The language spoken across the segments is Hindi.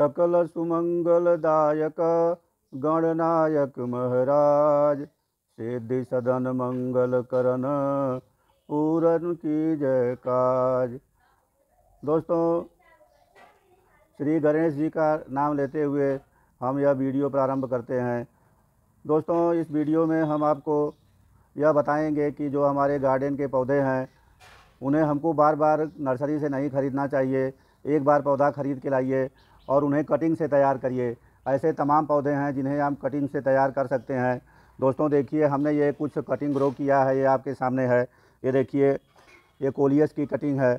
सकल सुमंगलदायक गणनायक महाराज सिद्धि सदन मंगल करण पूरन की जय काज दोस्तों श्री गणेश जी का नाम लेते हुए हम यह वीडियो प्रारंभ करते हैं दोस्तों इस वीडियो में हम आपको यह बताएंगे कि जो हमारे गार्डन के पौधे हैं उन्हें हमको बार बार नर्सरी से नहीं ख़रीदना चाहिए एक बार पौधा ख़रीद के लाइए और उन्हें कटिंग से तैयार करिए ऐसे तमाम पौधे हैं जिन्हें हम कटिंग से तैयार कर सकते हैं दोस्तों देखिए हमने ये कुछ कटिंग ग्रो किया है ये आपके सामने है ये देखिए ये कोलियस की कटिंग है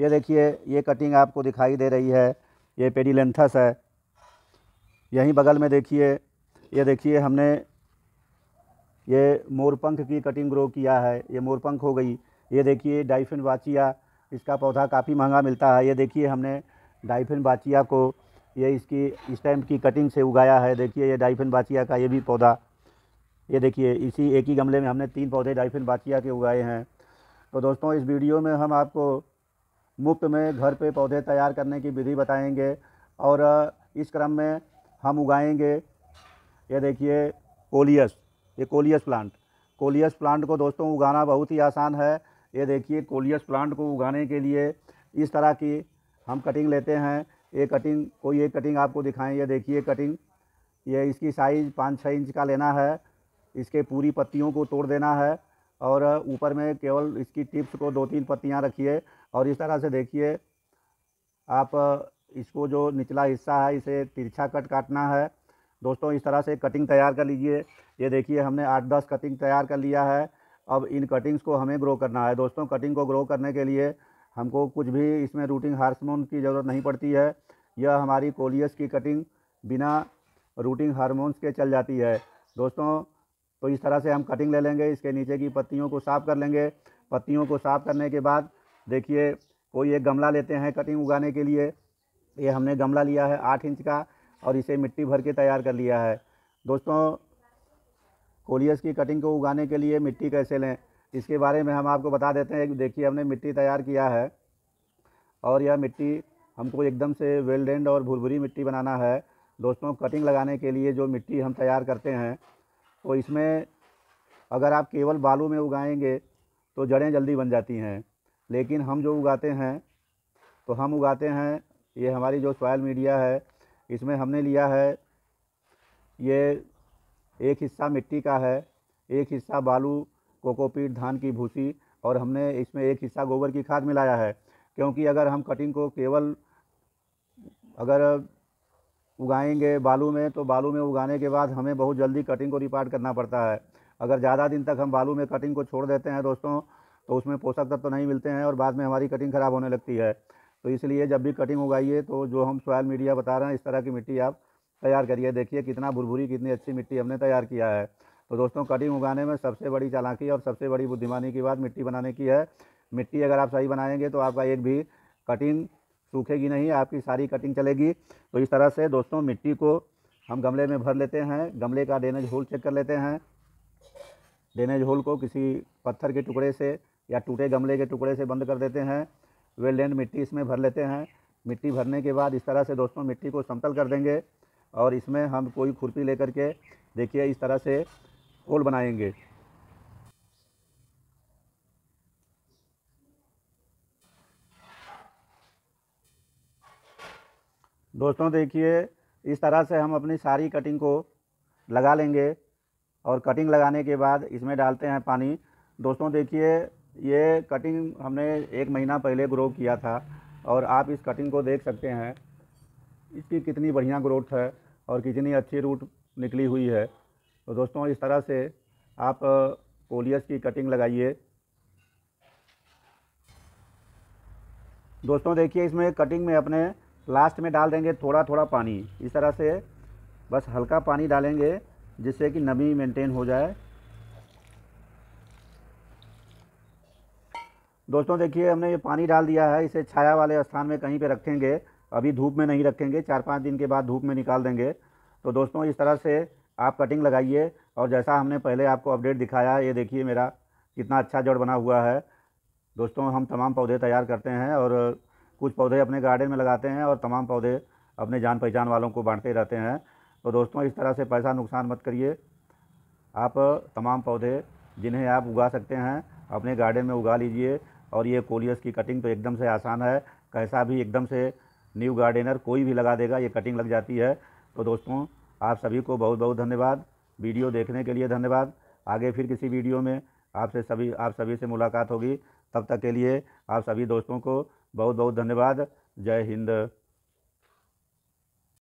ये देखिए ये कटिंग आपको दिखाई दे रही है ये पेडीलेंथस है यहीं बगल में देखिए ये देखिए हमने ये मोरपंख की कटिंग ग्रो किया है ये मोरपंख हो गई ये देखिए डाइफिन वाचिया इसका पौधा काफ़ी महंगा मिलता है ये देखिए हमने डाइफिन बाचिया को ये इसकी इस टाइम की कटिंग से उगाया है देखिए ये डाइफिन बाचिया का ये भी पौधा ये देखिए इसी एक ही गमले में हमने तीन पौधे डाइफिन बाचिया के उगाए हैं तो दोस्तों इस वीडियो में हम आपको मुफ्त में घर पे पौधे तैयार करने की विधि बताएंगे और इस क्रम में हम उगाएंगे ये देखिए कोलियस ये कोलियस प्लांट कोलियस प्लांट को दोस्तों उगाना बहुत ही आसान है ये देखिए कोलियस प्लांट को उगाने के लिए इस तरह की हम कटिंग लेते हैं ये कटिंग कोई एक कटिंग आपको दिखाएं ये देखिए कटिंग ये इसकी साइज़ पाँच छः इंच का लेना है इसके पूरी पत्तियों को तोड़ देना है और ऊपर में केवल इसकी टिप्स को दो तीन पत्तियाँ रखिए और इस तरह से देखिए आप इसको जो निचला हिस्सा है इसे तिरछा कट काटना है दोस्तों इस तरह से कटिंग तैयार कर लीजिए ये देखिए हमने आठ दस कटिंग तैयार कर लिया है अब इन कटिंग्स को हमें ग्रो करना है दोस्तों कटिंग को ग्रो करने के लिए हमको कुछ भी इसमें रूटिंग हार्मोन की ज़रूरत नहीं पड़ती है यह हमारी कोलियस की कटिंग बिना रूटिंग हारमोन्स के चल जाती है दोस्तों तो इस तरह से हम कटिंग ले लेंगे इसके नीचे की पत्तियों को साफ़ कर लेंगे पत्तियों को साफ़ करने के बाद देखिए कोई एक गमला लेते हैं कटिंग उगाने के लिए ये हमने गमला लिया है आठ इंच का और इसे मिट्टी भर के तैयार कर लिया है दोस्तों कोलियस की कटिंग को उगाने के लिए मिट्टी कैसे लें इसके बारे में हम आपको बता देते हैं देखिए हमने मिट्टी तैयार किया है और यह मिट्टी हमको एकदम से वेल्डेंड और भुरभुरी मिट्टी बनाना है दोस्तों कटिंग लगाने के लिए जो मिट्टी हम तैयार करते हैं तो इसमें अगर आप केवल बालू में उगाएंगे तो जड़ें जल्दी बन जाती हैं लेकिन हम जो उगाते हैं तो हम उगाते हैं ये हमारी जो सॉयल मीडिया है इसमें हमने लिया है ये एक हिस्सा मिट्टी का है एक हिस्सा बालू कोकोपीट धान की भूसी और हमने इसमें एक हिस्सा गोबर की खाद मिलाया है क्योंकि अगर हम कटिंग को केवल अगर उगाएंगे बालू में तो बालू में उगाने के बाद हमें बहुत जल्दी कटिंग को रिपार्ट करना पड़ता है अगर ज़्यादा दिन तक हम बालू में कटिंग को छोड़ देते हैं दोस्तों तो उसमें पोषक तत्व तो नहीं मिलते हैं और बाद में हमारी कटिंग ख़राब होने लगती है तो इसलिए जब भी कटिंग उगाइए तो जो हम सोयल मीडिया बता रहे हैं इस तरह की मिट्टी आप तैयार करिए देखिए कितना भुरभुरी कितनी अच्छी मिट्टी हमने तैयार किया है तो दोस्तों कटिंग उगाने में सबसे बड़ी चालाकी और सबसे बड़ी बुद्धिमानी की बात मिट्टी बनाने की है मिट्टी अगर आप सही बनाएंगे तो आपका एक भी कटिंग सूखेगी नहीं आपकी सारी कटिंग चलेगी तो इस तरह से दोस्तों मिट्टी को हम गमले में भर लेते हैं गमले का ड्रेनेज होल चेक कर लेते हैं ड्रेनेज होल को किसी पत्थर के टुकड़े से या टूटे गमले के टुकड़े से बंद कर देते हैं वेल लैंड मिट्टी इसमें भर लेते हैं मिट्टी भरने के बाद इस तरह से दोस्तों मिट्टी को समतल कर देंगे और इसमें हम कोई खुरपी लेकर के देखिए इस तरह से होल बनाएंगे दोस्तों देखिए इस तरह से हम अपनी सारी कटिंग को लगा लेंगे और कटिंग लगाने के बाद इसमें डालते हैं पानी दोस्तों देखिए ये कटिंग हमने एक महीना पहले ग्रो किया था और आप इस कटिंग को देख सकते हैं इसकी कितनी बढ़िया ग्रोथ है और कितनी अच्छी रूट निकली हुई है तो दोस्तों इस तरह से आप कोलियस की कटिंग लगाइए दोस्तों देखिए इसमें कटिंग में अपने लास्ट में डाल देंगे थोड़ा थोड़ा पानी इस तरह से बस हल्का पानी डालेंगे जिससे कि नमी मेंटेन हो जाए दोस्तों देखिए हमने ये पानी डाल दिया है इसे छाया वाले स्थान में कहीं पे रखेंगे अभी धूप में नहीं रखेंगे चार पाँच दिन के बाद धूप में निकाल देंगे तो दोस्तों इस तरह से आप कटिंग लगाइए और जैसा हमने पहले आपको अपडेट दिखाया ये देखिए मेरा कितना अच्छा जड़ बना हुआ है दोस्तों हम तमाम पौधे तैयार करते हैं और कुछ पौधे अपने गार्डन में लगाते हैं और तमाम पौधे अपने जान पहचान वालों को बांटते रहते हैं तो दोस्तों इस तरह से पैसा नुकसान मत करिए आप तमाम पौधे जिन्हें आप उगा सकते हैं अपने गार्डन में उगा लीजिए और ये कोलियस की कटिंग तो एकदम से आसान है कैसा भी एकदम से न्यू गार्डनर कोई भी लगा देगा ये कटिंग लग जाती है तो दोस्तों आप सभी को बहुत बहुत धन्यवाद वीडियो देखने के लिए धन्यवाद आगे फिर किसी वीडियो में आपसे सभी आप सभी से मुलाकात होगी तब तक के लिए आप सभी दोस्तों को बहुत बहुत धन्यवाद जय हिंद